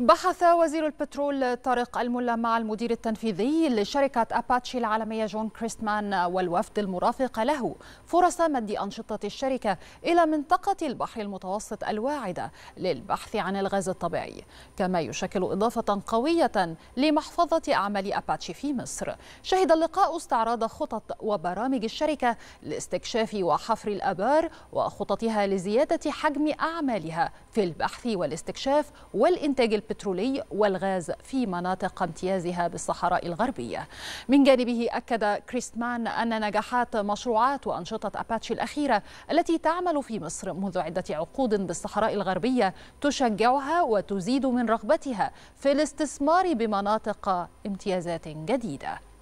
بحث وزير البترول طارق الملا مع المدير التنفيذي لشركة أباتشي العالمية جون كريستمان والوفد المرافق له فرص مد أنشطة الشركة إلى منطقة البحر المتوسط الواعدة للبحث عن الغاز الطبيعي كما يشكل إضافة قوية لمحفظة أعمال أباتشي في مصر شهد اللقاء استعراض خطط وبرامج الشركة لاستكشاف وحفر الأبار وخططها لزيادة حجم أعمالها في البحث والاستكشاف والإنتاج البترولي والغاز في مناطق امتيازها بالصحراء الغربية من جانبه أكد كريستمان أن نجاحات مشروعات وأنشطة أباتشي الأخيرة التي تعمل في مصر منذ عدة عقود بالصحراء الغربية تشجعها وتزيد من رغبتها في الاستثمار بمناطق امتيازات جديدة